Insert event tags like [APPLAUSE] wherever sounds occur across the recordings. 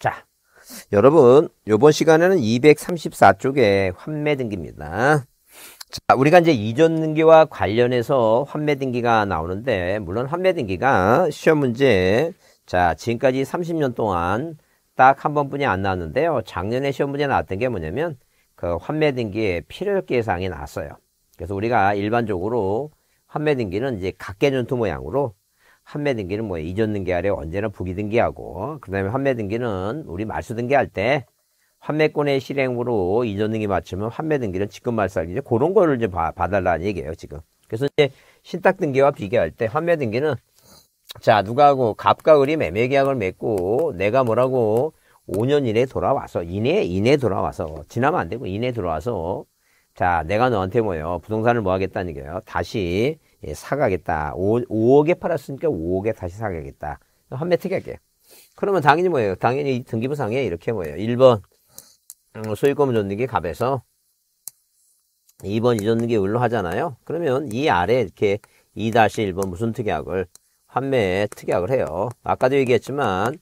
자, 여러분, 요번 시간에는 234쪽에 환매 등기입니다. 자, 우리가 이제 이전 등기와 관련해서 환매 등기가 나오는데, 물론 환매 등기가 시험 문제, 자, 지금까지 30년 동안 딱 한 번뿐이 안 나왔는데요. 작년에 시험 문제 나왔던 게 뭐냐면, 그 환매 등기의 필요액 계상이 나왔어요. 그래서 우리가 일반적으로 환매 등기는 이제 각계전투 모양으로 한매 등기는 뭐예요? 이전 등기 아래 언제나 부기 등기하고 그 다음에 환매 등기는 우리 말수 등기할 때 환매권의 실행으로 이전 등기 맞추면 환매 등기는 지금 말살기죠. 그런 거를 이제 봐, 달라는 얘기예요 지금. 그래서 이제 신탁 등기와 비교할 때 환매 등기는 자 누가 하고 갑과 을이 매매 계약을 맺고 내가 뭐라고 5년 이내 에 돌아와서 이내 이내 돌아와서 지나면 안 되고 이내 들어와서 자 내가 너한테 뭐요 예 부동산을 뭐 하겠다는 얘기예요 다시 예, 사가겠다. 5, 억에 팔았으니까 5억에 다시 사가겠다. 한매 특이할게요. 그러면 당연히 뭐예요? 당연히 등기부상에 이렇게 뭐예요? 1번 음, 소유권 을전는게 갑에서 2번 이전등기 을로 하잖아요. 그러면 이 아래 이렇게 2-1번 무슨 특약을 환매에 특약을 해요. 아까도 얘기했지만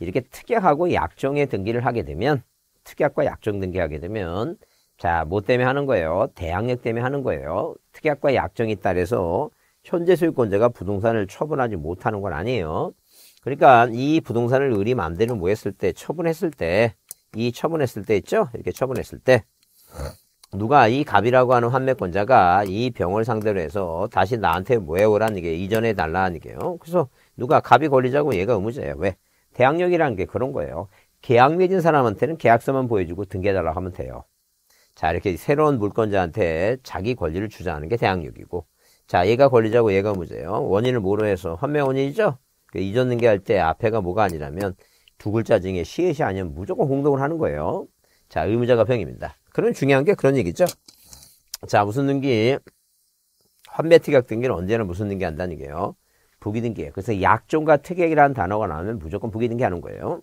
이렇게 특약하고 약정에 등기를 하게 되면 특약과 약정 등기하게 되면 자, 뭐 때문에 하는 거예요? 대항력 때문에 하는 거예요. 특약과 약정에 따라서 현재 소유권자가 부동산을 처분하지 못하는 건 아니에요. 그러니까 이 부동산을 을리 마음대로 뭐 했을 때, 처분했을 때, 이 처분했을 때 있죠? 이렇게 처분했을 때. 누가 이 갑이라고 하는 환매권자가 이 병을 상대로 해서 다시 나한테 뭐 해오라는 게 이전해 달라는 게요. 그래서 누가 갑이 걸리자고 얘가 의무자예요. 왜? 대항력이라는 게 그런 거예요. 계약 맺은 사람한테는 계약서만 보여주고 등계해달라고 하면 돼요. 자, 이렇게 새로운 물권자한테 자기 권리를 주장하는 게 대항력이고. 자, 얘가 권리자고 얘가 무죄요. 원인을 뭐로 해서 헌명원인이죠? 그 이전 등기할 때 앞에가 뭐가 아니라면 두 글자 중에 시읒이 아니면 무조건 공동을 하는 거예요. 자, 의무자가 병입니다. 그럼 중요한 게 그런 얘기죠. 자, 무슨 등기? 환매 특약 등기는 언제나 무슨 등기 한다는 얘기예요? 부기 등기예요. 그래서 약종과 특약이라는 단어가 나오면 무조건 부기 등기 하는 거예요.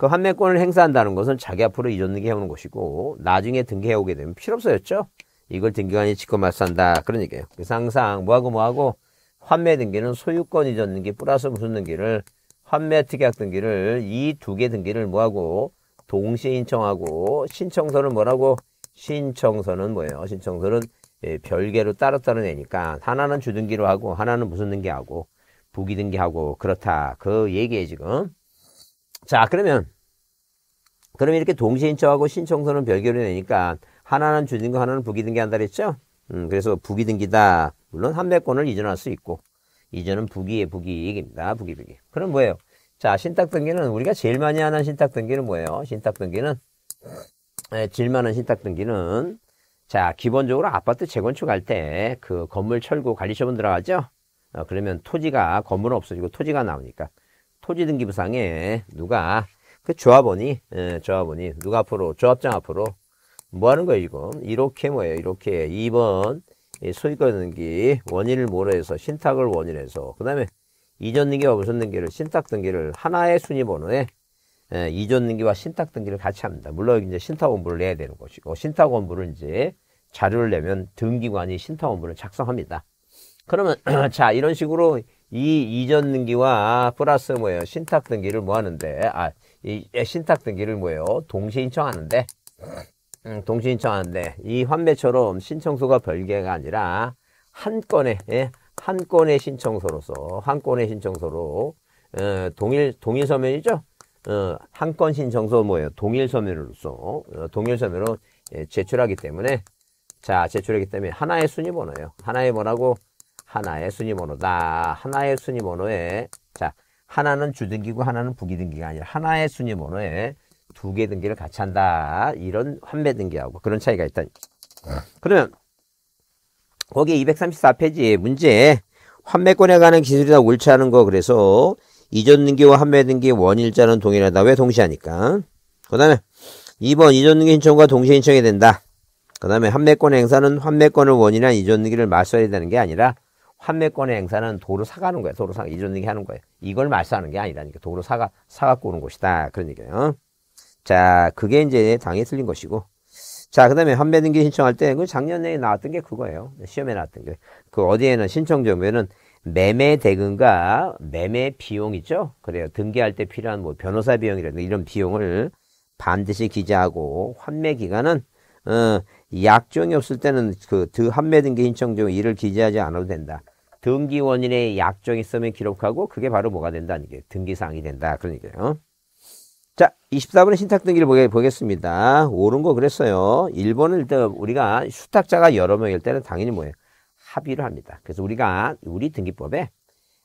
그환매권을 행사한다는 것은 자기 앞으로 이전 등기해오는 것이고 나중에 등기해오게 되면 필요없어졌죠. 이걸 등기관이 직권 말소한다 그런 얘기예요. 그래서 항상 뭐하고 뭐하고 환매 등기는 소유권 이전 등기 플러스 무슨 등기를 환매 특약 등기를 이 두 개 등기를 뭐하고 동시에 신청하고 신청서는 뭐라고 신청서는 뭐예요? 신청서는 예, 별개로 따로따로 내니까 하나는 주등기로 하고 하나는 무슨 등기하고 부기등기하고 그렇다 그얘기예요 지금 자, 그러면, 그럼 이렇게 동시신청하고 신청서는 별개로 내니까 하나는 주등기 하나는 부기등기한다 그랬죠? 음, 그래서 부기등기다. 물론 판매권을 이전할 수 있고 이전은 부기의 부기입니다 부기부기. 그럼 뭐예요? 자, 신탁등기는 우리가 제일 많이 하는 신탁등기는 뭐예요? 신탁등기는 질만한 신탁등기는 자, 기본적으로 아파트 재건축할 때 그 건물 철거 관리처분 들어가죠? 어, 그러면 토지가 건물은 없어지고 토지가 나오니까 토지 등기부상에 누가 그 조합원이 예, 조합원이 누가 앞으로 조합장 앞으로 뭐 하는 거예요 이거 이렇게 뭐예요 이렇게 2번 소유권 등기 원인을 모래해서 신탁을 원인해서 그 다음에 이전 등기와 우선 등기를 신탁 등기를 하나의 순위번호에 예, 이전 등기와 신탁 등기를 같이 합니다. 물론 이제 신탁 원부를 내야 되는 것이고 어, 신탁 원부를 이제 자료를 내면 등기관이 신탁 원부를 작성합니다. 그러면 [CLEARS THROAT] 자 이런 식으로 이 이전 등기와 플러스 뭐예요? 신탁 등기를 뭐 하는데, 아, 이 예, 신탁 등기를 뭐예요? 동시 신청하는데, 음, 동시 신청하는데, 이 환매처럼 신청서가 별개가 아니라, 한 건의, 예? 한 건의 신청서로서, 한 건의 신청서로, 어, 동일, 동일 서면이죠? 어, 한 건 신청서 뭐예요? 동일 서면으로서, 어, 동일 서면으로 예, 제출하기 때문에, 자, 제출하기 때문에 하나의 순위 번호예요. 하나의 뭐라고? 하나의 순위 번호다. 하나의 순위 번호에 자 하나는 주등기고 하나는 부기등기가 아니라 하나의 순위 번호에 두 개 등기를 같이 한다. 이런 환매 등기하고 그런 차이가 있다. 네. 그러면 거기 234페이지 문제 환매권에 관한 기술이다 옳지 않은 거 그래서 이전 등기와 환매 등기의 원일자는 동일하다. 왜 동시하니까? 그 다음에 2번 이전 등기 신청과 동시에 신청이 된다. 그 다음에 환매권 행사는 환매권을 원인한 이전 등기를 맞서야 되는 게 아니라 판매권의 행사는 도로 사가는 거예요 도로 사가이준익기 하는 거예요. 이걸 말싸하는 게 아니라니까. 도로 사가 사갖고 오는 곳이다. 그런 얘기예요. 자, 그게 이제 당에 틀린 것이고. 자, 그 다음에 판매등기 신청할 때 그 작년에 나왔던 게 그거예요. 시험에 나왔던 게. 그 어디에는 신청 정보에는 매매 대금과 매매 비용 있죠? 그래요. 등기할 때 필요한 뭐 변호사 비용이라든가 이런 비용을 반드시 기재하고 환매 기간은 어, 약정이 없을 때는 그, 드 환매 등기 신청 중 이를 기재하지 않아도 된다. 등기 원인의 약정있으면 기록하고 그게 바로 뭐가 된다? 는게 등기사항이 된다. 그런 얘기예요. 자, 24번의 신탁 등기를 보겠습니다. 옳은 거 그랬어요. 1번을 일단 우리가 수탁자가 여러 명일 때는 당연히 뭐예요? 합의를 합니다. 그래서 우리가 우리 등기법에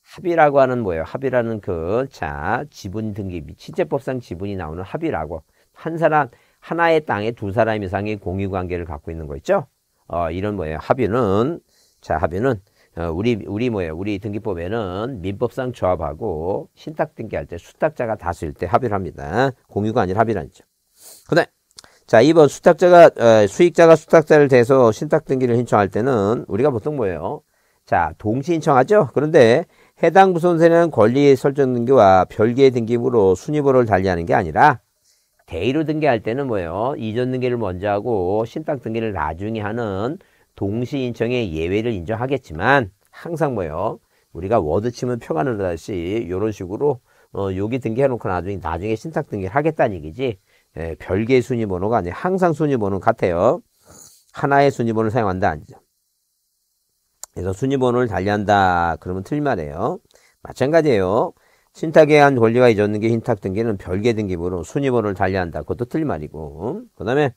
합의라고 하는 뭐예요? 합의라는 그, 자, 지분 등기, 미친체법상 지분이 나오는 합의라고. 한 사람, 하나의 땅에 두 사람 이상의 공유 관계를 갖고 있는 거 있죠? 어, 이런 뭐예요? 합의는, 자, 합의는 어, 우리 우리 뭐예요? 우리 등기법에는 민법상 조합하고 신탁 등기할 때 수탁자가 다수일 때 합의를 합니다. 공유가 아니라 합의라죠. 그다음 자, 이번 수탁자가 어, 수익자가 수탁자를 대서 신탁 등기를 신청할 때는 우리가 보통 뭐예요? 자, 동시 신청하죠. 그런데 해당 부손세는 권리 설정 등기와 별개의 등기부로 순위번호를 달리하는 게 아니라 대의로 등기할 때는 뭐예요? 이전 등기를 먼저 하고 신탁 등기를 나중에 하는 동시 인정의 예외를 인정하겠지만 항상 뭐예요? 우리가 워드 치면 표가늘로 다시 이런 식으로 어, 여기 등기해놓고 나중에 나중에 신탁 등기를 하겠다는 얘기지 예, 별개의 순위번호가 아니 항상 순위번호는 같아요. 하나의 순위번호를 사용한다 아니죠. 그래서 순위번호를 달리한다 그러면 틀말이에요. 마찬가지예요. 신탁에 한 권리가 잊었는 게 신탁 등기는 별개 등기 번호 순위번호를 달리한다. 그것도 틀말이고 그 다음에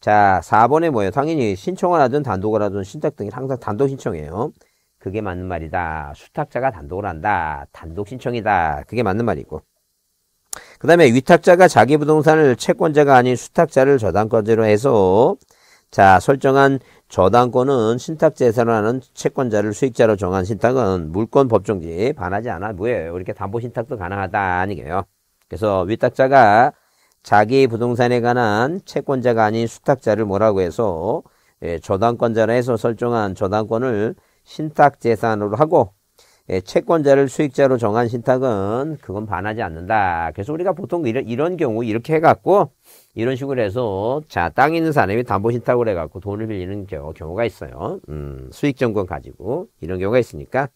자, 4번에 뭐예요? 당연히 신청을 하든 단독을 하든 신탁 등이 항상 단독 신청이에요. 그게 맞는 말이다. 수탁자가 단독을 한다. 단독 신청이다. 그게 맞는 말이고. 그 다음에 위탁자가 자기 부동산을 채권자가 아닌 수탁자를 저당권자로 해서 자 설정한 저당권은 신탁재산을 하는 채권자를 수익자로 정한 신탁은 물권 법정지 반하지 않아 뭐예요 이렇게 담보 신탁도 가능하다 아니게요 그래서 위탁자가 자기 부동산에 관한 채권자가 아닌 수탁자를 뭐라고 해서 예, 저당권자라 해서 설정한 저당권을 신탁재산으로 하고 예, 채권자를 수익자로 정한 신탁은 그건 반하지 않는다. 그래서 우리가 보통 이런, 경우 이렇게 해갖고 이런 식으로 해서 자땅 있는 사람이 담보신탁을 해갖고 돈을 빌리는 경우, 가 있어요. 음, 수익정권 가지고 이런 경우가 있으니까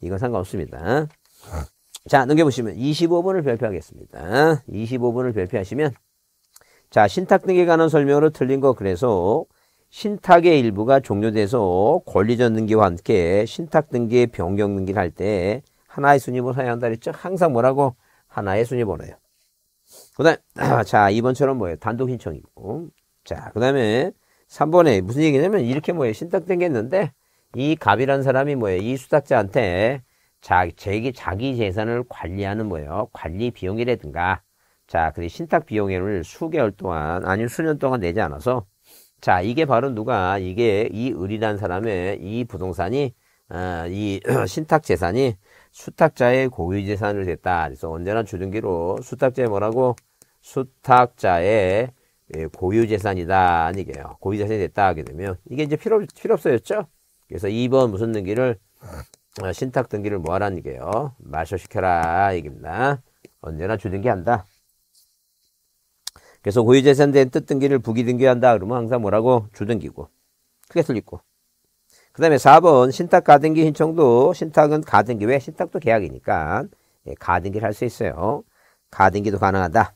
이건 상관없습니다. 아, 자, 넘겨보시면 25번을 별표하겠습니다. 25번을 별표하시면 자, 신탁 등에 관한 설명으로 틀린 거 그래서 신탁의 일부가 종료돼서 권리전 등기와 함께 신탁 등기의 변경 등기를 할 때 하나의 순위번호 사야 한다 그랬죠? 항상 뭐라고? 하나의 순위번호예요. 그 다음, 에 자, 이번처럼 뭐예요? 단독 신청이고. 자, 그 다음에 3번에 무슨 얘기냐면 이렇게 뭐예요? 신탁 등기했는데 이 갑이라는 사람이 뭐예요? 이 수탁자한테 자, 자기, 자기 재산을 관리하는 뭐예요? 관리 비용이라든가. 자, 그리 신탁 비용을 수개월 동안, 아니면 수년 동안 내지 않아서. 자, 이게 바로 누가, 이게 이 을이란 사람의 이 부동산이, 어, 이 [CLEARS THROAT] 신탁 재산이 수탁자의 고유 재산을 됐다. 그래서 언제나 주등기로 수탁자의 뭐라고? 수탁자의 예, 고유 재산이다. 아니게요. 고유 재산이 됐다 하게 되면 이게 이제 필요 필요 없어졌죠. 그래서 2번 무슨 등기를 어, 신탁 등기를 뭐 하라는 얘기예요. 마셔시켜라 얘기입니다. 언제나 주등기한다. 그래서 고유재산된 뜻 등기를 부기 등기한다 그러면 항상 뭐라고 주등기고 크게 틀리고 그 다음에 4번 신탁 가등기 신청도 신탁은 가등기 왜 신탁도 계약이니까 예, 가등기를 할 수 있어요. 가등기도 가능하다.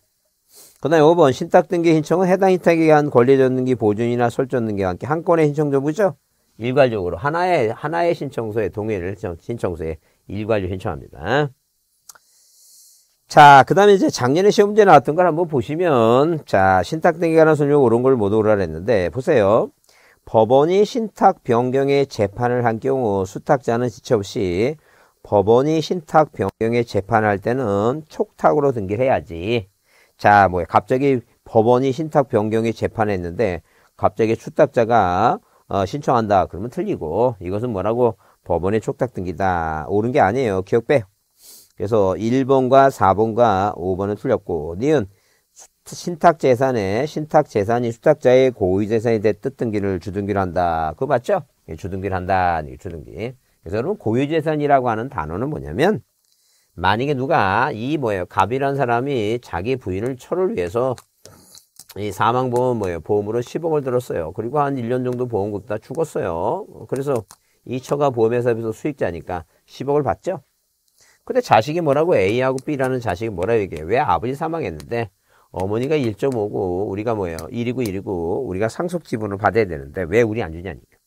그 다음에 5번 신탁 등기 신청은 해당 신탁에 의한 권리전등기 보존이나 설전등기와 함께 한 건의 신청 정부죠 일괄적으로 하나의 하나의 신청서에 동의를 신청서에 일괄로 신청합니다. 자, 그 다음에 이제 작년에 시험 문제 나왔던 걸 한번 보시면, 자, 신탁 등에 관한 설명 옳런걸못 오라 그랬는데, 보세요. 법원이 신탁 변경에 재판을 한 경우 수탁자는 지체 없이 법원이 신탁 변경에 재판할 때는 촉탁으로 등기해야지. 를 자, 뭐 갑자기 법원이 신탁 변경에 재판했는데 갑자기 수탁자가 어, 신청한다. 그러면 틀리고 이것은 뭐라고 법원에 촉탁 등기다. 옳은 게 아니에요. 기억 빼. 그래서 1번과 4번과 5번은 틀렸고 니은 신탁재산에 신탁재산이 수탁자의 고유재산이 돼 뜻등기를 주등기로 한다. 그거 맞죠? 예, 주등기를 한다. 주등기. 그래서 여러분 고유재산이라고 하는 단어는 뭐냐면 만약에 누가 이 뭐예요 갑이라는 사람이 자기 부인을 철을 위해서 이 사망보험은 뭐예요? 보험으로 10억을 들었어요. 그리고 한 1년 정도 보험 금다 죽었어요. 그래서 이 처가 보험회사에서 수익자니까 10억을 받죠. 근데 자식이 뭐라고 A하고 B라는 자식이 뭐라고 얘기해? 요왜 아버지 사망했는데 어머니가 1.5고 우리가 뭐예요? 1이고 1이고 우리가 상속 지분을 받아야 되는데 왜 우리 안 주냐니까.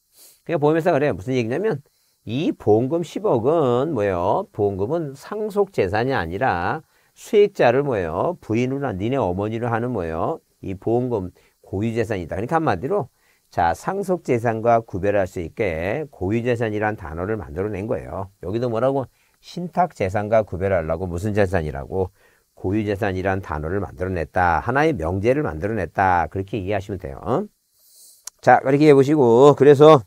그러니까 보험회사 가 그래요. 무슨 얘기냐면 이 보험금 10억은 뭐예요? 보험금은 상속 재산이 아니라 수익자를 뭐예요? 부인으로한 니네 어머니로 하는 뭐예요? 이 보험금 고유재산이다. 그러니까 한마디로 자 상속재산과 구별할 수 있게 고유재산이란 단어를 만들어낸 거예요. 여기도 뭐라고 신탁재산과 구별하려고 무슨 재산이라고 고유재산이란 단어를 만들어냈다. 하나의 명제를 만들어냈다. 그렇게 이해하시면 돼요. 어? 자 그렇게 해보시고 그래서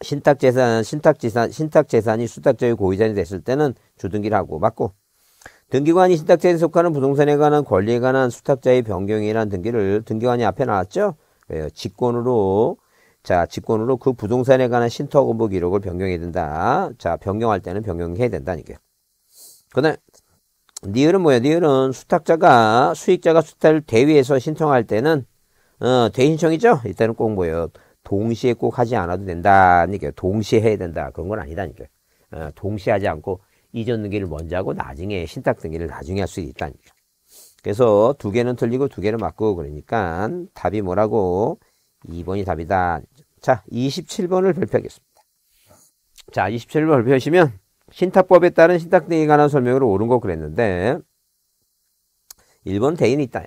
신탁재산, 신탁재산, 신탁재산이 수탁자의 고유재산이 됐을 때는 주등기를 하고 맞고 등기관이 신탁자에 속하는 부동산에 관한 권리에 관한 수탁자의 변경이라는 등기를 등기관이 앞에 나왔죠? 왜요? 직권으로 자, 직권으로 그 부동산에 관한 신탁 업무 기록을 변경해야 된다. 자, 변경할 때는 변경해야 된다니까요. 그데 니을은 뭐야? 니을은 수탁자가 수익자가 수탁을 대위해서 신청할 때는 어, 대신청이죠? 일단은 꼭 뭐예요? 동시에 꼭 하지 않아도 된다니까요. 동시에 해야 된다. 그런 건 아니다니까요. 어, 동시에 하지 않고 이전 등기를 먼저 하고 나중에 신탁 등기를 나중에 할 수 있다니까. 그래서 두 개는 틀리고 두 개는 맞고 그러니까 답이 뭐라고 2번이 답이다. 자, 27번을 발표하겠습니다. 자, 27번 을 발표하시면 신탁법에 따른 신탁 등기에 관한 설명으로 옳은 거 그랬는데 1번 대인이 있다요.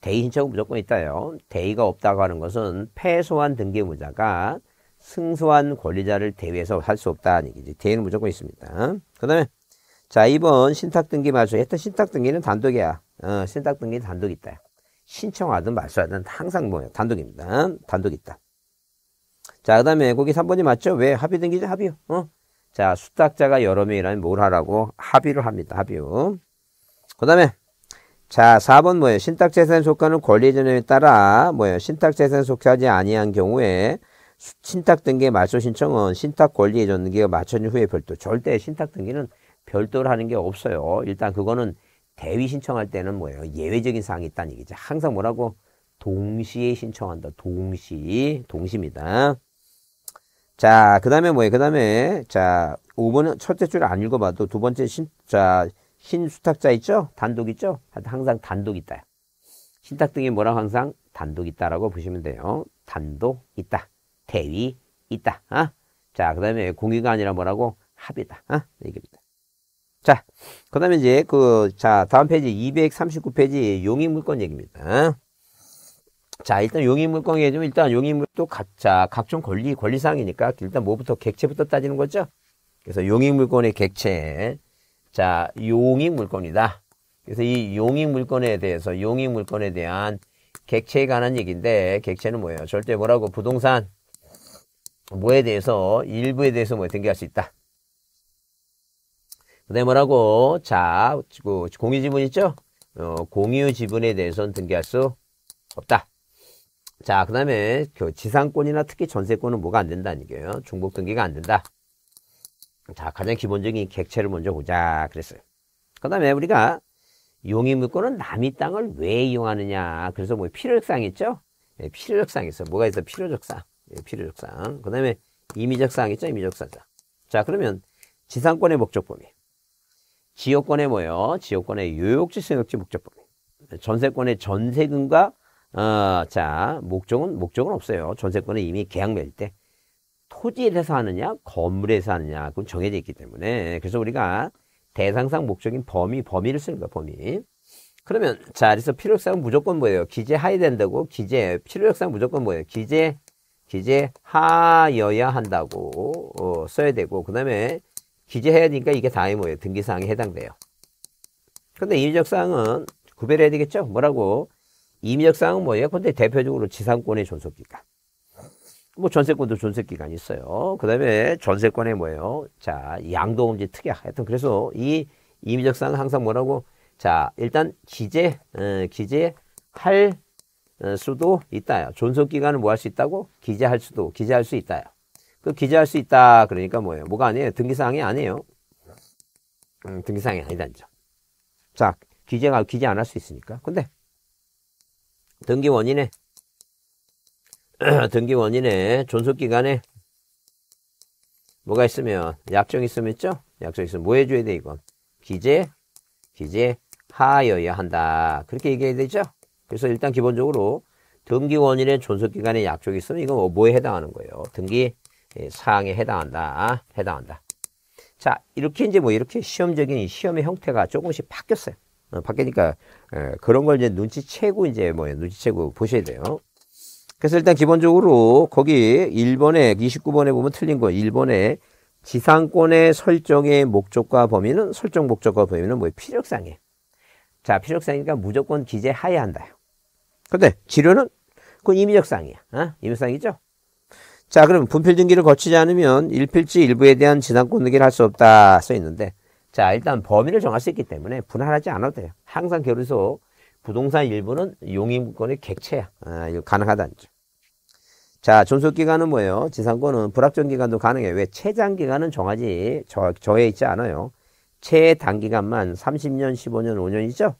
대인 신청은 무조건 있다요. 대의가 없다고 하는 것은 패소한 등기무자가 승소한 권리자를 대위해서 할 수 없다는 얘기지. 대위는 무조건 있습니다. 그 다음에 자 2번 신탁등기 말소. 했던 신탁등기는 단독이야. 어, 신탁등기 단독 있다. 신청하든 말소하든 항상 뭐예요? 단독입니다. 단독 있다. 자, 그 다음에 거기 3번이 맞죠? 왜? 합의 등기죠? 합의요. 어? 자, 수탁자가 여러 명이라면 뭘 하라고? 합의를 합니다. 합의요. 그 다음에 자, 4번 뭐예요? 신탁재산 속하는 권리전념에 따라 뭐예요? 신탁재산 속하지 아니한 경우에 신탁 등기의 맞춰 신청은 신탁 권리의 전기가 맞춰진 후에 별도. 절대 신탁 등기는 별도로 하는 게 없어요. 일단 그거는 대위 신청할 때는 뭐예요? 예외적인 사항이 있다는 얘기죠. 항상 뭐라고? 동시에 신청한다. 동시. 동시입니다. 자, 그 다음에 뭐예요? 그 다음에, 자, 5번은 첫째 줄 안 읽어봐도 두 번째 신, 자, 신수탁자 있죠? 단독 있죠? 항상 단독 있다. 신탁 등이 뭐라고 항상 단독 있다라고 보시면 돼요. 단독 있다. 대위 있다. 어? 자, 그 다음에 공유가 아니라 뭐라고? 합이다. 어? 얘기입니다. 자, 그 다음에 이제 그, 자, 다음 페이지 239페이지 용인물권 얘기입니다. 어? 자, 일단 용인물권 얘기하면 일단 용인물도 각, 자, 각종 권리, 권리사항이니까 일단 뭐부터 객체부터 따지는 거죠? 그래서 용인물권의 객체. 자, 용인물권이다. 그래서 이용인물권에 대해서 용인물권에 대한 객체에 관한 얘기인데 객체는 뭐예요? 절대 뭐라고 부동산 뭐에 대해서 일부에 대해서 뭐 등기할 수 있다. 그다음 뭐라고? 자, 공유 지분 있죠? 어, 공유 지분에 대해서는 등기할 수 없다. 자, 그 다음에 지상권이나 특히 전세권은 뭐가 안 된다는 얘기예요. 중복 등기가 안 된다. 자, 가장 기본적인 객체를 먼저 보자 그랬어요. 그 다음에 우리가 용의물권은 남의 땅을 왜 이용하느냐. 그래서 뭐 필요적상 있죠? 네, 예, 필요적상 있어요. 뭐가 있어? 필요적상. 예, 필요적상. 그 다음에 임의적 사항 있죠? 임의적 사항. 자, 그러면 지상권의 목적 범위. 지역권의 뭐요? 지역권의 요역지, 생역지 목적 범위. 전세권의 전세금과, 어, 자, 목적은, 목적은 없어요. 전세권에 이미 계약 맺을 때. 토지에 대해서 하느냐, 건물에 서 하느냐, 그건 정해져 있기 때문에. 그래서 우리가 대상상 목적인 범위, 범위를 쓰는 거야, 범위. 그러면, 자, 그래서 필요역사항은 무조건 뭐예요? 기재하야 된다고, 기재, 필요역사항 무조건 뭐예요? 기재, 기재하여야 한다고 어, 써야 되고 그 다음에 기재해야 되니까 이게 다이모예요. 등기사항에 해당돼요. 근데 임의적사항은 구별해야 되겠죠? 뭐라고? 임의적사항은 뭐예요? 근데 대표적으로 지상권의 존속기간. 뭐 전세권도 존속기간이 있어요. 그 다음에 전세권에 뭐예요? 자, 양도음지 특약. 하여튼 그래서 이 임의적사항은 항상 뭐라고? 자, 일단 기재, 어, 기재할 어, 수도 있다요. 존속 기간을뭐 할 수 있다고? 기재할 수도, 기재할 수 있다요. 그 기재할 수 있다 그러니까 뭐예요? 뭐가 아니에요? 등기사항이 아니에요. 음, 등기사항이 아니다는 점. 자, 기재가 기재 안 할 수 있으니까. 근데 등기 원인에 [CLEARS THROAT] 등기 원인에 존속 기간에 뭐가 있으면 약정 있으면 있죠? 약정 있으면 뭐 해줘야 돼 이건? 기재 기재 하여야 한다. 그렇게 얘기해야 되죠? 그래서 일단 기본적으로 등기 원인의 존속 기간의 약속이 있으면 이건 뭐 뭐에 해당하는 거예요? 등기 예, 사항에 해당한다. 해당한다. 자, 이렇게 이제 뭐 이렇게 시험적인 시험의 형태가 조금씩 바뀌었어요. 어, 바뀌니까 에, 어, 그런 걸 이제 눈치채고 이제 뭐 눈치채고 보셔야 돼요. 그래서 일단 기본적으로 거기 1번에 29번에 보면 틀린 거 1번에 지상권의 설정의 목적과 범위는 설정 목적과 범위는 뭐 필요상에 자 필요상이니까 무조건 기재하야 한다. 근데 치료는 그건 임의적상이야. 어? 임의상이죠. 적 자, 그럼 분필 등기를 거치지 않으면 일필지 일부에 대한 지상권 등기를 할 수 없다 써 있는데 자, 일단 범위를 정할 수 있기 때문에 분할하지 않아도 돼요. 항상 결의소 부동산 일부는 용인권의 객체야. 아, 이거 가능하다는 점. 자, 존속기간은 뭐예요? 지상권은 불확정기간도 가능해. 요 왜? 최장기간은 정하지, 저, 저해 있지 않아요. 최단기간만 30년, 15년, 5년이죠?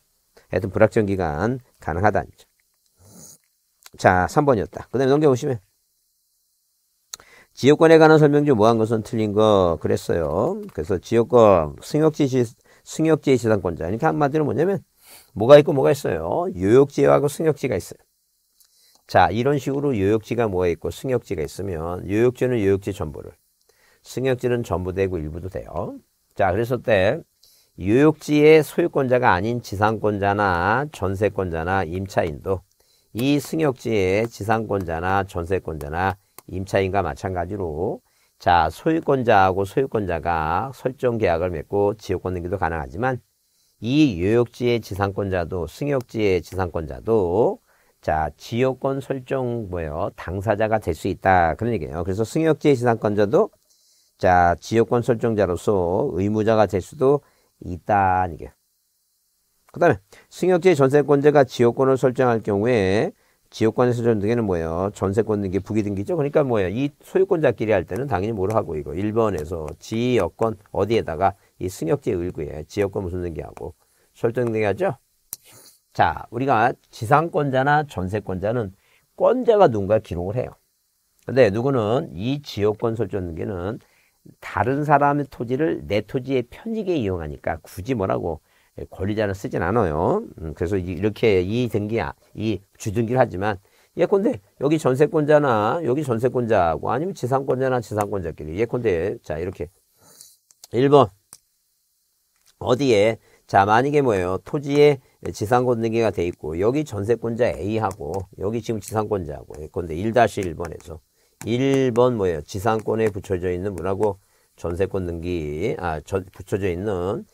하여튼 불확정기간 가능하다는 점. 자, 3번이었다. 그 다음에 넘겨보시면. 지역권에 관한 설명 중 뭐한 것은 틀린 거 그랬어요. 그래서 지역권, 승역지시, 승역지의 지상권자. 그러니까 한마디로 뭐냐면, 뭐가 있고 뭐가 있어요. 요역지하고 승역지가 있어요. 자, 이런 식으로 요역지가 뭐가 있고 승역지가 있으면, 요역지는 요역지 전부를, 승역지는 전부 되고 일부도 돼요. 자, 그래서 때, 요역지의 소유권자가 아닌 지상권자나 전세권자나 임차인도 이 승역지의 지상권자나 전세권자나 임차인과 마찬가지로 자 소유권자하고 소유권자가 설정 계약을 맺고 지역권 등기도 가능하지만 이 요역지의 지상권자도 승역지의 지상권자도 자 지역권 설정 뭐예요 당사자가 될 수 있다 그런 얘기예요 그래서 승역지의 지상권자도 자 지역권 설정자로서 의무자가 될 수도 있다 이게 그 다음에 승역지 전세권자가 지역권을 설정할 경우에 지역권의 설정 등에는 뭐예요? 전세권 등기, 부기 등기죠. 그러니까 뭐예요? 이 소유권자끼리 할 때는 당연히 뭐로 하고 이거 1번에서 지역권 어디에다가 이 승역지 을구에 지역권 무슨 등기하고 설정 등기하죠. 자, 우리가 지상권자나 전세권자는 권자가 누군가 기록을 해요. 근데 누구는 이 지역권 설정 등기는 다른 사람의 토지를 내 토지의 편익에 이용하니까 굳이 뭐라고 예, 권리자는 쓰진 않아요. 음, 그래서 이렇게 이 등기, 야이 주등기를 하지만 예컨대 여기 전세권자나 여기 전세권자고 아니면 지상권자나 지상권자끼리 예컨대 자 이렇게 1번 어디에 자 만약에 뭐예요 토지에 지상권 등기가 돼 있고 여기 전세권자 A하고 여기 지금 지상권자하고 예컨대 1-1번에서 1번 뭐예요 지상권에 붙여져 있는 뭐라고 전세권 등기 아 저, 붙여져 있는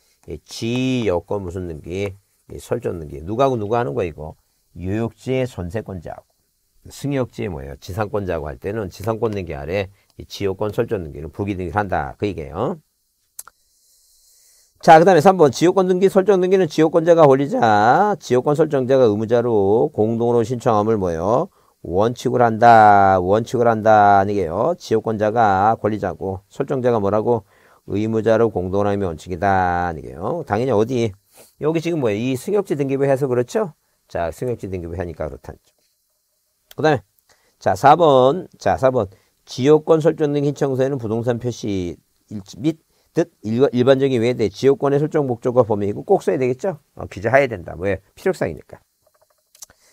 지여권 무슨 등기 설정 등기 누가하고 누가 하는 거야 이거 유역지의 전세권자하고 승여역지의 뭐예요 지상권자하고 할 때는 지상권 등기 아래 이 지역권 설정 등기는 부기 등기를 한다 그 얘기예요. 자, 그 다음에 3번 지역권 등기 설정 등기는 지역권자가 권리자, 지역권 설정자가 의무자로 공동으로 신청함을 뭐예요? 원칙을 한다, 원칙을 한다, 아니게요. 지역권자가 권리자고, 설정자가 뭐라고? 의무자로 공동하의 원칙이다. 이게요. 당연히 어디 여기 지금 뭐예요? 이 승역지 등기부 해서 그렇죠? 자, 승역지 등기부 하니까 그렇다 그다음에 자, 4번. 자, 4번. 지역권 설정 등 신청서에는 부동산 표시 및듯 일반적인 외에 지역권의 설정 목적과 범위이고 꼭 써야 되겠죠? 어, 기재해야 된다. 왜? 필요성이니까.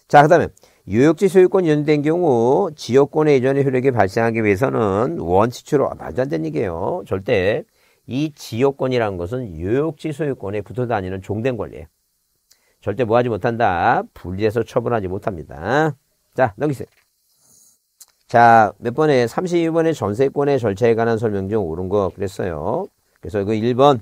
자, 그 다음에 유역지 소유권 연된 대 경우 지역권의 이전의 효력이 발생하기 위해서는 원칙으로 아, 말도 안 되는 얘기예요. 절대 이지역권이라는 것은 유역지 소유권에 붙어 다니는 종된 권리예요. 절대 뭐하지 못한다. 분리해서 처분하지 못합니다. 자, 넘기세요. 자, 몇 번에 32번의 전세권의 절차에 관한 설명 중 옳은 거 그랬어요. 그래서 그 1번.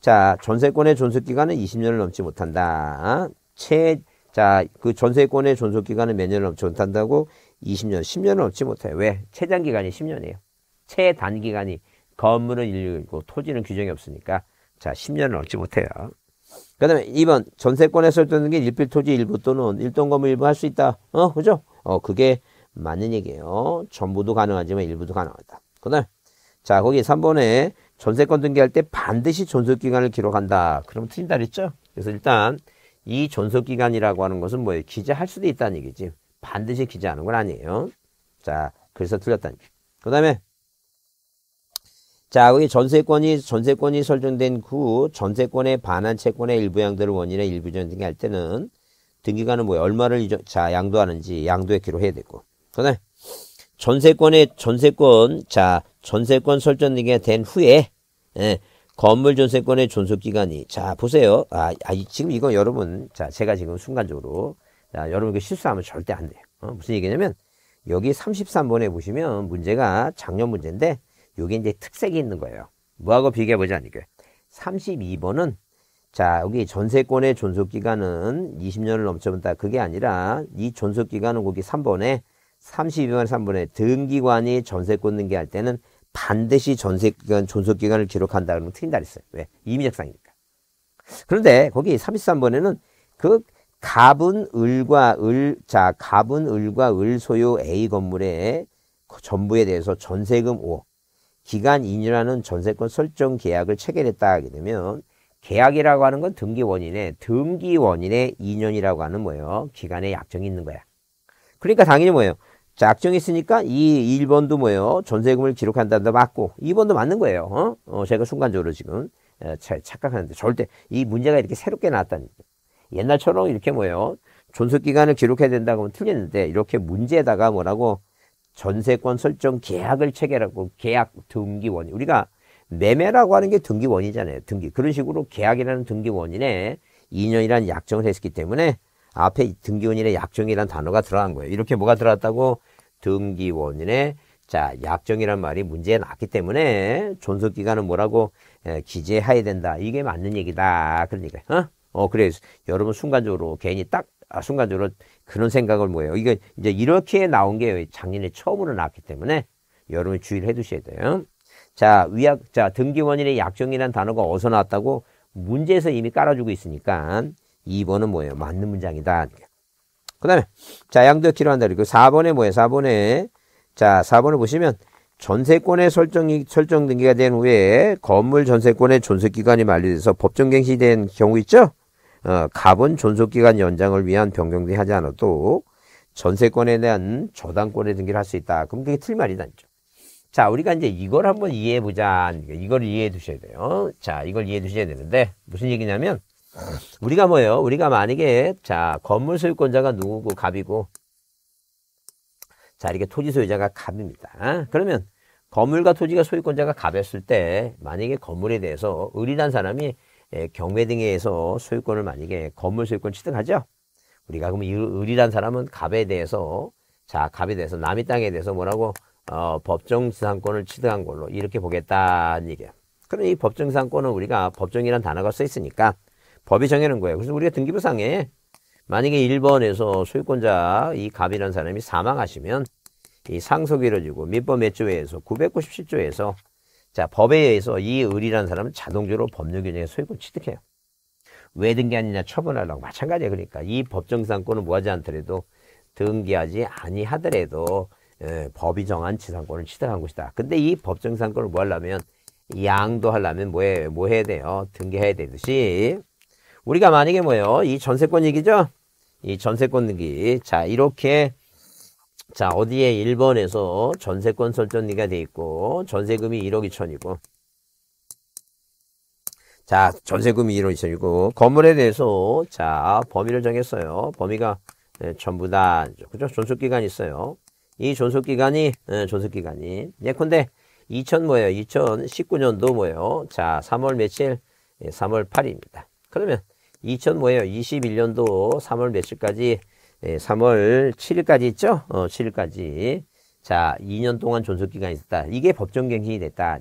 자, 전세권의 존속 기간은 20년을 넘지 못한다. 최 자, 그 전세권의 존속 기간은 몇 년을 넘지 못한다고? 20년, 10년을 넘지 못해요. 왜? 최장 기간이 10년이에요. 최단 기간이 건물은 인류이고 토지는 규정이 없으니까 자 10년을 얻지 못해요. 그 다음에 2번 전세권에 설정된 게 일필 토지 일부 또는 일동 건물 일부 할 수 있다. 어 그죠? 어 그게 맞는 얘기예요. 전부도 가능하지만 일부도 가능하다. 그 다음에 자 거기 3번에 전세권 등기할 때 반드시 존속기간을 기록한다. 그럼 틀린다 그랬죠? 그래서 일단 이 존속기간이라고 하는 것은 뭐예요? 기재할 수도 있다는 얘기지. 반드시 기재하는 건 아니에요. 자 그래서 틀렸다는 얘기. 그 다음에 자, 여기 전세권이 전세권이 설정된 후 그 전세권에 반환 채권의 일부 양도를 원인의 일부 전등기할 때는 등기관은 뭐야? 얼마를 이전, 자 양도하는지 양도액기로 해야 되고. 그다음에 전세권의 전세권 자 전세권 설정 등기가 된 후에 예, 건물 전세권의 존속 기간이 자 보세요. 아, 아 지금 이거 여러분 자 제가 지금 순간적으로 자 여러분 이 실수하면 절대 안 돼요. 어, 무슨 얘기냐면 여기 33번에 보시면 문제가 작년 문제인데 요게 이제 특색이 있는 거예요. 뭐하고 비교해 보자 이게. 32번은 자 여기 전세권의 존속기간은 20년을 넘쳐본다 그게 아니라 이 존속기간은 거기 3번에 32번 3번에 등기관이 전세권 등기할 때는 반드시 전세기간 존속기간을 기록한다 그러면 틀린다 그랬어요. 왜? 임의적상이니까. 그런데 거기 33번에는 그 갑은 을과 을, 자, 갑은 을과 을 소유 A 건물의 전부에 대해서 전세금 5억, 기간 인유라는 전세권 설정 계약을 체결했다 하게 되면 계약이라고 하는 건 등기 원인에 등기 원인의 2년이라고 하는 뭐예요? 기간에 약정이 있는 거야. 그러니까 당연히 뭐예요? 약정이 있으니까 이 1번도 뭐예요? 전세금을 기록한다도 맞고 2번도 맞는 거예요. 어? 어 제가 순간적으로 지금 차, 어, 착각하는데 절대 이 문제가 이렇게 새롭게 나왔다는 얘기 옛날처럼 이렇게 뭐예요? 존속기간을 기록해야 된다고 하면 틀렸는데 이렇게 문제에다가 뭐라고 전세권 설정 계약을 체결하고 계약 등기원 우리가 매매라고 하는 게 등기원이잖아요. 등기 그런 식으로 계약이라는 등기원인에 2년이라는 약정을 했기 때문에 앞에 등기원인의 약정이라는 단어가 들어간 거예요. 이렇게 뭐가 들어갔다고 등기원인의 자 약정이란 말이 문제에 났기 때문에 존속기간은 뭐라고 에, 기재해야 된다. 이게 맞는 얘기다. 그러니까 어? 어 그래서 여러분 순간적으로 괜히 딱 아, 순간적으로 그런 생각을 뭐예요. 이게 이제 이렇게 나온 게 작년에 처음으로 나왔기 때문에 여러분 주의를 해 두셔야 돼요. 자, 위약, 자, 등기원인의 약정이라는 단어가 어디서 나왔다고 문제에서 이미 깔아주고 있으니까 2번은 뭐예요? 맞는 문장이다. 그 다음에, 자, 양도키로 한다. 그리고 4번에 뭐예요? 4번에, 자, 4번을 보시면 전세권의 설정이, 설정 등기가 된 후에 건물 전세권의 존속기간이 만료돼서 법정 갱신된 경우 있죠? 어, 갑은 존속기간 연장을 위한 변경 등 하지 않아도 전세권에 대한 저당권의 등기를 할 수 있다. 그럼 그게 틀말이 아니죠. 자, 우리가 이제 이걸 한번 이해해 보자. 이걸 이해해 두셔야 돼요. 자, 이걸 이해해 두셔야 되는데 무슨 얘기냐면 우리가 뭐예요? 우리가 만약에 자, 건물 소유권자가 누구고 갑이고 자, 이렇게 토지 소유자가 갑입니다. 그러면 건물과 토지가 소유권자가 갑이었을 때 만약에 건물에 대해서 을이란 사람이 예, 경매 등에 의해서 소유권을 만약에 건물 소유권 취득하죠. 우리가 그럼 을이란 사람은 갑에 대해서 자 갑에 대해서 남의 땅에 대해서 뭐라고 어, 법정지상권을 취득한 걸로 이렇게 보겠다는 얘기예요. 그럼 이 법정지상권은 우리가 법정이란 단어가 써 있으니까 법이 정해놓은 거예요. 그래서 우리가 등기부상에 만약에 1번에서 소유권자 이 갑이라는 사람이 사망하시면 이 상속이 이루어지고 민법 매조에서 997조에서 자, 법에 의해서 이 을이라는 사람은 자동적으로 법률규정의 소유권 취득해요. 왜 등기하느냐 처분하려고 마찬가지예요. 그러니까 이 법정상권은 뭐하지 않더라도 등기하지 아니하더라도 예, 법이 정한 지상권을 취득한 것이다. 근데 이 법정상권을 뭐 하려면 양도 하려면 뭐해 뭐 해야 돼요? 등기해야 되듯이 우리가 만약에 뭐예요? 이 전세권 얘기죠? 이 전세권 등기 자 이렇게 자 어디에 1번에서 전세권 설정리가 돼 있고 전세금이 1억 2천이고 자 전세금이 1억 2천이고 건물에 대해서 자 범위를 정했어요. 범위가 네, 전부 다 그죠? 존속기간이 있어요. 이 존속기간이 예, 존속기간이 예컨대 2000 뭐예요? 2019년도 뭐예요? 자 3월 며칠 네, 예, 3월 8일입니다. 그러면 2000 뭐예요? 21년도 3월 며칠까지 예, 3월 7일까지 있죠? 어, 7일까지. 자, 2년 동안 존속기간이 있었다. 이게 법정갱신이 됐다.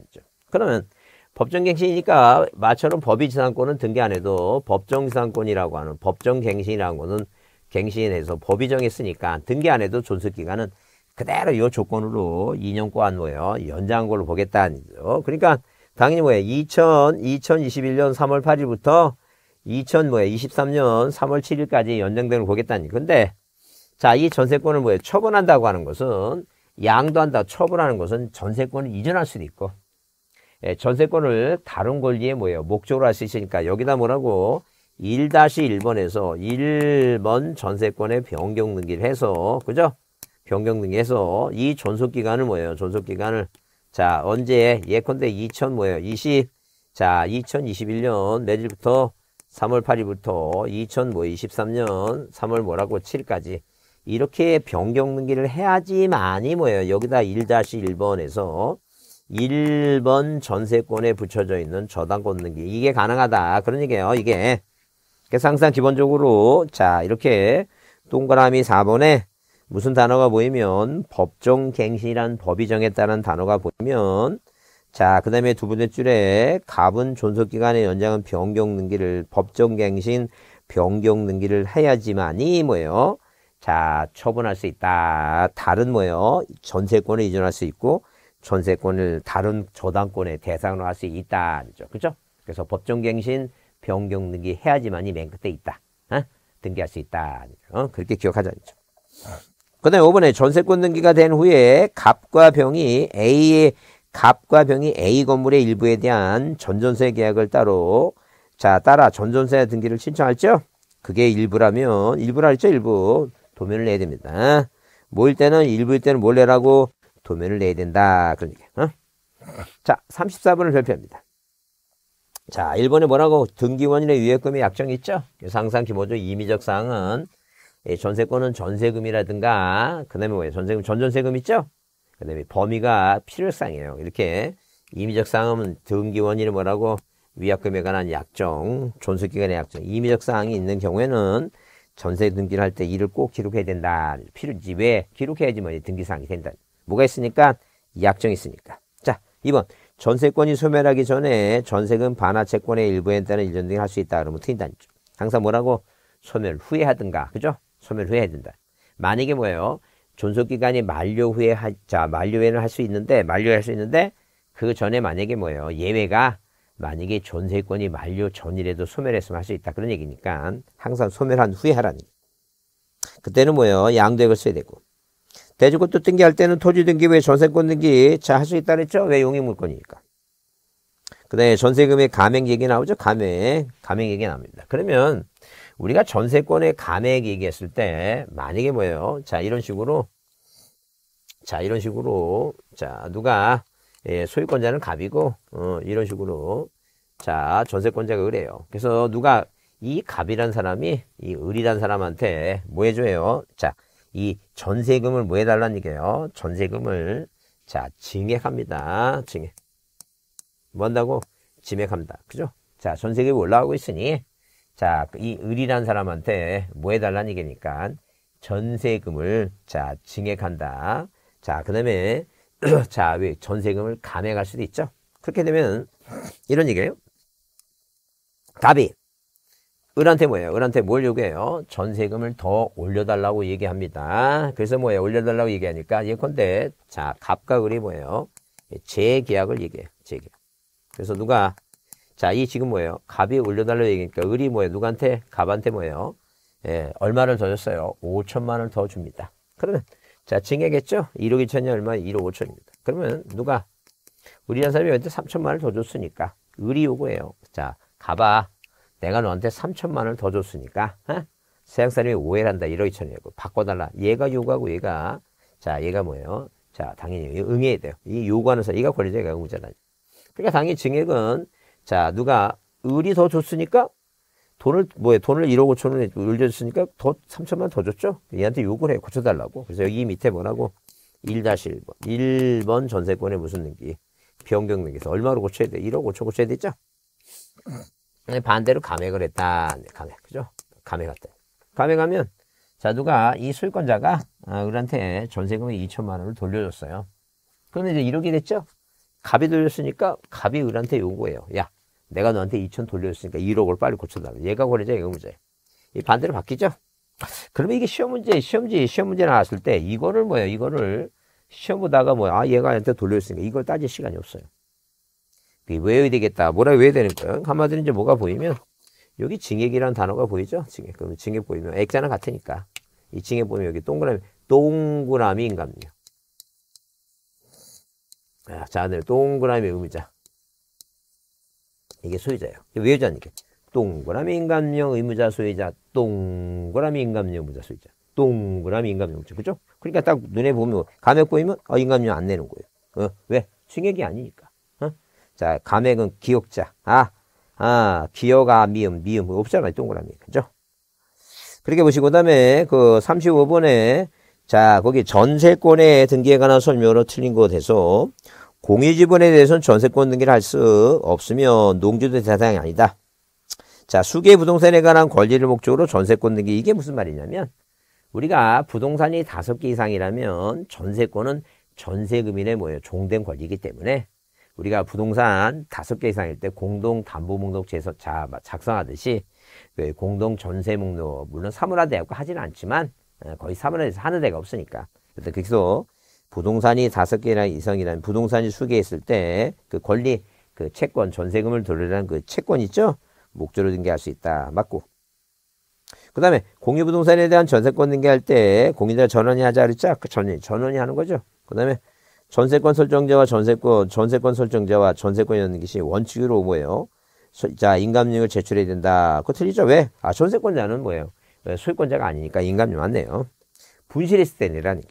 그러면 법정갱신이니까 마처럼 법의지상권은 등기 안 해도 법정지상권이라고 하는 법정갱신이라는 거는 갱신에서 법이 정했으니까 등기 안 해도 존속기간은 그대로 요 조건으로 2년권 뭐예요? 연장한 걸로 보겠다는 거죠. 그러니까 당연히 뭐예요? 2000, 2021년 3월 8일부터 2000 뭐야 23년 3월 7일까지 연장등을 보겠다니 근데 자 이 전세권을 뭐야 처분한다고 하는 것은 양도한다 처분하는 것은 전세권을 이전할 수도 있고 예, 전세권을 다른 권리에 뭐예요 목적으로 할 수 있으니까 여기다 뭐라고 1-1번에서 1번 전세권의 변경 등기를 해서 그죠 변경 등기해서 이 존속기간을 뭐예요 존속기간을 자 언제 예컨대 2000 뭐예요 20자 2021년 내일부터 3월 8일부터 2023년 3월 뭐라고 7까지 이렇게 변경 등기를 해야지만이 뭐예요. 여기다 1-1번에서 1번 전세권에 붙여져 있는 저당권 등기 이게 가능하다 그런 얘기예요. 이게 그래서 그러니까 항상 기본적으로 자 이렇게 동그라미 4번에 무슨 단어가 보이면 법정 갱신이란 법이 정했다는 단어가 보이면 자, 그 다음에 두 번째 줄에 갑은 존속기간의 연장은 변경 등기를 법정갱신 변경 등기를 해야지만이 뭐예요? 자, 처분할 수 있다. 다른 뭐예요? 전세권을 이전할 수 있고 전세권을 다른 저당권의 대상으로 할 수 있다. 그죠? 그죠? 그래서 법정갱신 변경 등기 해야지만이 맨 끝에 있다. 어? 등기할 수 있다. 어? 그렇게 기억하자. 그 다음에 5번에 전세권 등기가 된 후에 갑과 병이 A의 갑과 병이 A 건물의 일부에 대한 전전세 계약을 따로 자 따라 전전세 등기를 신청했죠. 그게 일부라면 일부라 했죠 일부 도면을 내야 됩니다. 모일 때는 일부일 때는 뭘 내라고 도면을 내야 된다 그런 얘기. 어? 자 34번을 발표합니다. 자 1번에 뭐라고 등기원인의 위약금의 약정이 있죠. 그래서 항상 기본적으로 임의적 사항은 예, 전세권은 전세금이라든가 그 다음에 뭐예요 전세금 전전세금 있죠. 그 다음에 범위가 필요상이에요. 이렇게 임의적 사항은 등기원인이 뭐라고 위약금에 관한 약정, 존속기간의 약정, 임의적 사항이 있는 경우에는 전세 등기를 할 때 이를 꼭 기록해야 된다. 필요지. 왜? 기록해야지 뭐 등기사항이 된다. 뭐가 있으니까? 약정이 있으니까. 자, 2번. 전세권이 소멸하기 전에 전세금 반환 채권의 일부에 따른 일전 등이할 수 있다. 그러면 트인다 항상 뭐라고? 소멸 후에 하든가. 그죠? 소멸 후에 해야 된다. 만약에 뭐예요? 존속 기간이 만료 후에 하, 자 만료에는 할 수 있는데 만료할 수 있는데 그 전에 만약에 뭐예요 예외가 만약에 존세권이 만료 전이라도 소멸했으면 할 수 있다 그런 얘기니까 항상 소멸한 후에 하라는 그때는 뭐예요 양도액을 써야 되고 대주권도 등기할 때는 토지 등기 외에 전세권 등기 자 할 수 있다 그랬죠 왜 용익물권이니까 그다음에 전세금의 감액 얘기 나오죠 감액 감액 얘기 나옵니다 그러면 우리가 전세권의 감액 얘기했을 때 만약에 뭐예요? 자 이런 식으로 자 이런 식으로 자 누가 예, 소유권자는 갑이고 어, 이런 식으로 자 전세권자가 을이에요. 그래서 누가 이 갑이란 사람이 이 을이란 사람한테 뭐 해줘요? 자 이 전세금을 뭐 해달라는 얘기예요? 전세금을 자 증액합니다. 증액. 뭔다고? 뭐 증액합니다. 그죠? 자 전세금이 올라가고 있으니 자, 이 을이란 사람한테 뭐 해달라는 얘기니까 전세금을 자, 증액한다. 자, 그 다음에 [CLEARS THROAT] 자, 왜 전세금을 감액할 수도 있죠. 그렇게 되면 이런 얘기예요. 답이 을한테 뭐예요? 을한테 뭘 요구해요? 전세금을 더 올려달라고 얘기합니다. 그래서 뭐예요? 올려달라고 얘기하니까 예컨대 자 갑과 을이 뭐예요? 재계약을 얘기해요. 재계약. 그래서 누가 자, 이 지금 뭐예요? 갑이 올려달라고 얘기니까 을이 뭐예요? 누구한테? 갑한테 뭐예요? 예, 얼마를 더 줬어요? 5천만 을더 줍니다. 그러면 자, 증액했죠? 1억 2천이 얼마? 1억 5천입니다. 그러면 누가? 우리라 사람이 먼저 3천만 을더 줬으니까 을이 요구해요. 자, 가봐. 내가 너한테 3천만 을더 줬으니까 어? 세상 사람이 오해를 한다. 1억 2천이라고. 바꿔달라. 얘가 요구하고 얘가 자, 얘가 뭐예요? 자, 당연히 응해야 돼요. 이 요구하는 사람, 얘가 권리자, 얘가 의무자라 그러니까 당연히 증액은 자, 누가 을이 더 줬으니까 돈을 뭐에 돈을 1억 5천 원에 을 줬으니까 더 3천만 더 줬죠. 얘한테 욕을 해 고쳐달라고. 그래서 여기 밑에 뭐라고 1-1번 1번 전세권에 무슨 능기 변경 능기에서 얼마로 고쳐야 돼? 1억 5천 고쳐야 되죠. 네, 반대로 감액을 했다. 네, 감액 그죠? 감액했다. 감액하면 자 누가 이 소유권자가 아, 을한테 전세금을 2천만 원을 돌려줬어요. 그러면 이제 1억이 됐죠. 갑이 돌렸으니까 갑이 을한테 요구해요. 야, 내가 너한테 2천 돌려줬으니까 1억을 빨리 고쳐달라. 얘가 권리자, 얘가 문제. 이 반대로 바뀌죠? 그러면 이게 시험 문제, 시험지, 시험 문제 나왔을 때 이거를 뭐야 이거를 시험 보다가 뭐야? 아, 얘가 한테 돌려줬으니까 이걸 따질 시간이 없어요. 외워야 되겠다. 뭐라 왜 되는 거예요? 한마디로 이제 뭐가 보이면 여기 징액이라는 단어가 보이죠? 징액. 그러면 징액 보이면 액자는 같으니까 이 징액 보면 여기 동그라미, 동그라미인갑니다. 아, 자안을 동그라미 의미자. 이게 소유자예요. 외유자니까. 동그라미 인감형 의무자 소유자, 동그라미 인감형 의무자 소유자, 동그라미 인감형자. 그죠? 그러니까 딱 눈에 보면, 감액 보이면, 어, 인감형 안 내는 거예요. 어, 왜? 승액이 아니니까. 어? 자, 감액은 기억자. 아, 아, 기여가 아, 미음, 미음, 뭐 없잖아요. 동그라미. 그죠? 그렇게 보시고, 그 다음에 그 35번에 자, 거기 전세권의 등기에 관한 설명으로 틀린 거 돼서 공유지분에 대해서는 전세권 등기를 할 수 없으면 농지도 대상이 아니다. 자, 수계 부동산에 관한 권리를 목적으로 전세권 등기 이게 무슨 말이냐면 우리가 부동산이 다섯 개 이상이라면 전세권은 전세금인의 뭐예요? 종된 권리이기 때문에 우리가 부동산 다섯 개 이상일 때 공동 담보 목록 제서 작성하듯이 공동 전세 목록 물론 사물화되고 하지는 않지만 예, 거의 사물에서 하는 데가 없으니까. 그래서 거기 부동산이 다섯 개나 이상이라는 부동산이 수개 있을 때 그 권리, 그 채권, 전세금을 돌리라는 그 채권 있죠? 목조로 등기할 수 있다. 맞고. 그 다음에 공유부동산에 대한 전세권 등기할 때 공유자 전원이 하자 그랬죠? 그 전원이, 전원이 하는 거죠. 그 다음에 전세권 설정제와 전세권, 전세권 설정제와 전세권 이 하는 것이 원칙으로 뭐예요? 자, 인감증을 제출해야 된다. 그거 틀리죠? 왜? 아, 전세권자는 뭐예요? 소유권자가 예, 아니니까 인감이 맞네요. 분실했을 때니라는 게.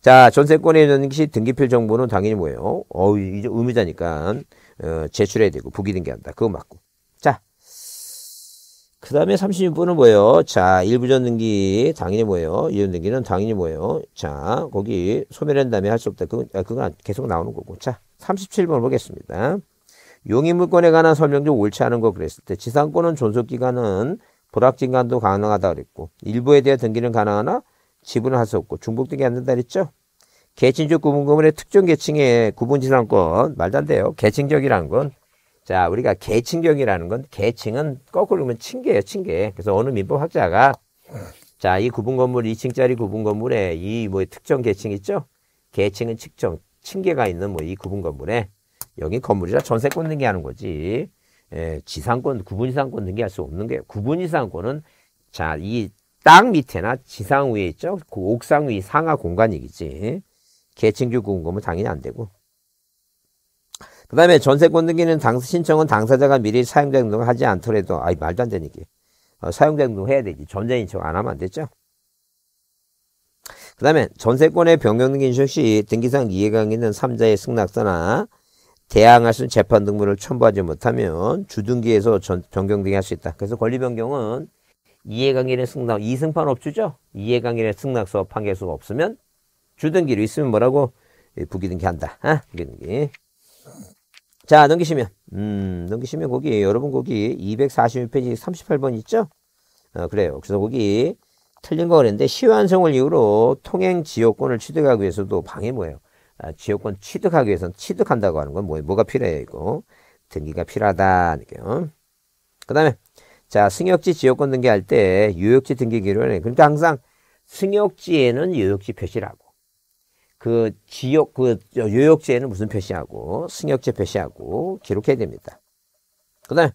자, 전세권에 있는 것이 등기필 정보는 당연히 뭐예요? 어 이제 의무자니까 어, 제출해야 되고 부기등기한다. 그거 맞고. 자, 그 다음에 36번은 뭐예요? 자, 일부전 등기 당연히 뭐예요? 이전 등기는 당연히 뭐예요? 자, 거기 소멸한 다음에 할 수 없다. 그건, 아, 그건 계속 나오는 거고. 자, 37번 보겠습니다. 용의물권에 관한 설명 중 옳지 않은 거 그랬을 때 지상권은 존속기간은 불락진간도 가능하다 그랬고 일부에 대한 등기는 가능하나 지분을 할 수 없고 중복 등기 안 된다 그랬죠. 계층적 구분금물의 특정 계층의 구분지상권 말도 안 돼요. 계층적이라는 건 자, 우리가 계층적이라는 건 계층은 거꾸로 보면 층계예요, 층계. 그래서 어느 민법학자가 자, 이 구분 건물 2층짜리 구분 건물에 이 뭐 특정 계층 있죠? 계층은 측정 층계가 있는 뭐 이 구분 건물에 여기 건물이라 전세 권등게 하는 거지. 예, 지상권, 구분이상권 등기할 수 없는 게 구분이상권은 자, 이 땅 밑에나 지상 위에 있죠? 그 옥상 위 상하 공간이겠지. 계층규 공금은 당연히 안 되고. 그 다음에 전세권 등기는 당, 사 신청은 당사자가 미리 사용자 등록을 하지 않더라도, 아이, 말도 안 되는 게. 어, 사용자 등록 해야 되지. 전세인척안 하면 안 되죠? 그 다음에 전세권의 변경 등기 인식 시 등기상 이해관계는 삼자의 승낙서나 대항할 수 있는 재판 등본을 첨부하지 못하면 주등기에서 전, 변경등이 할 수 있다. 그래서 권리 변경은 이해관계인 승낙, 이승판 업주죠. 이해관계인 승낙서 판결수가 없으면 주등기로 있으면 뭐라고 부기등기한다. 아, 부기등기. 자, 넘기시면, 음, 넘기시면 거기, 여러분 거기 246페이지 38번 있죠? 어, 그래요. 그래서 거기 틀린 거 그랬는데, 시완성을 이유로 통행 지역권을 취득하기 위해서도 방해 뭐예요? 아, 지역권 취득하기 위해서는 취득한다고 하는 건 뭐, 뭐가 필요해요, 이거. 등기가 필요하다. 이게요. 그 다음에, 자, 승역지 지역권 등기할 때 유역지 등기 기록에, 그러니까 항상 승역지에는 유역지 표시를 하고, 그 지역, 그 유역지에는 무슨 표시하고, 승역지 표시하고, 기록해야 됩니다. 그 다음에,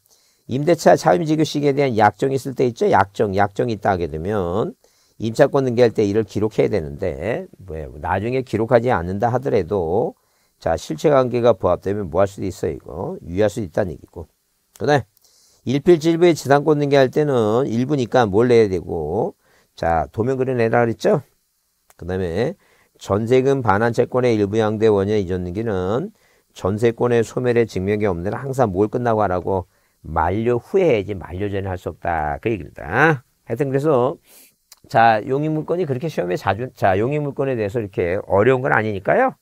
임대차 자임지교식에 대한 약정이 있을 때 있죠? 약정, 약정이 있다 하게 되면, 임차권 등기할 때 이를 기록해야 되는데 뭐 나중에 기록하지 않는다 하더라도 자 실체관계가 부합되면 뭐 할 수도 있어 요 이거 유의할 수도 있다는 얘기고 그다음 일필지 일부의 지상권 등기할 때는 일부니까 뭘 내야 되고 자 도면 그려내라 그랬죠 그 다음에 전세금 반환 채권의 일부 양대 원년 이전 등기는 전세권의 소멸의 증명이 없는 항상 뭘 끝나고 하라고 만료 후에 해야지 만료 전에 할 수 없다 그 얘기입니다 하여튼 그래서 자, 용인 물건이 그렇게 시험에 자주, 자, 용인 물건에 대해서 이렇게 어려운 건 아니니까요.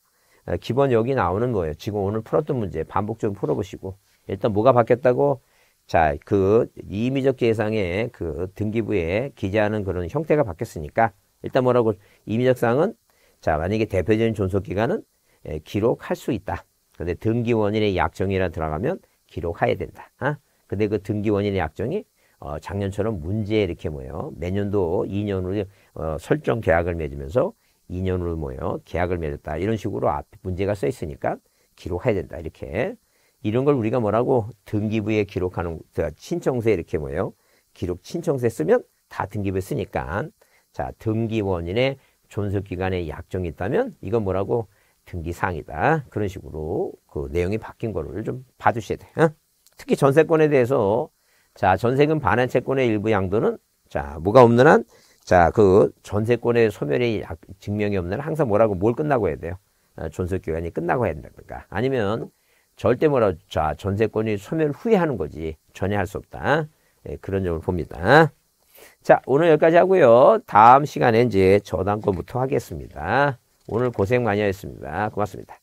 어, 기본 여기 나오는 거예요. 지금 오늘 풀었던 문제 반복 적으로 풀어보시고. 일단 뭐가 바뀌었다고? 자, 그 이미적 계상의그 등기부에 기재하는 그런 형태가 바뀌었으니까 일단 뭐라고 이미적사항은 자, 만약에 대표적인 존속 기간은 예, 기록할 수 있다. 근데 등기 원인의 약정이라 들어가면 기록해야 된다. 아? 근데 그 등기 원인의 약정이 어, 작년처럼 문제 이렇게 모여 매년도 2년으로 어, 설정 계약을 맺으면서 2년으로 모여 계약을 맺었다. 이런 식으로 앞에 문제가 써 있으니까 기록해야 된다. 이렇게. 이런 걸 우리가 뭐라고 등기부에 기록하는, 신청서에 이렇게 모여 기록 신청서에 쓰면 다 등기부에 쓰니까 자, 등기원인의 존속기간에 약정이 있다면 이건 뭐라고 등기사항이다. 그런 식으로 그 내용이 바뀐 거를 좀 봐주셔야 돼. 요 어? 특히 전세권에 대해서 자, 전세금 반환 채권의 일부 양도는 자, 뭐가 없는 한 자, 그 전세권의 소멸의 증명이 없는 한 항상 뭐라고 뭘 끝나고 해야 돼요? 아, 존속 기간이 끝나고 해야 된다든가. 아니면 절대 뭐라 자, 전세권이 소멸 후에 하는 거지. 전혀 할 수 없다. 예, 그런 점을 봅니다. 자, 오늘 여기까지 하고요. 다음 시간에 이제 저당권부터 하겠습니다. 오늘 고생 많이 하셨습니다. 고맙습니다.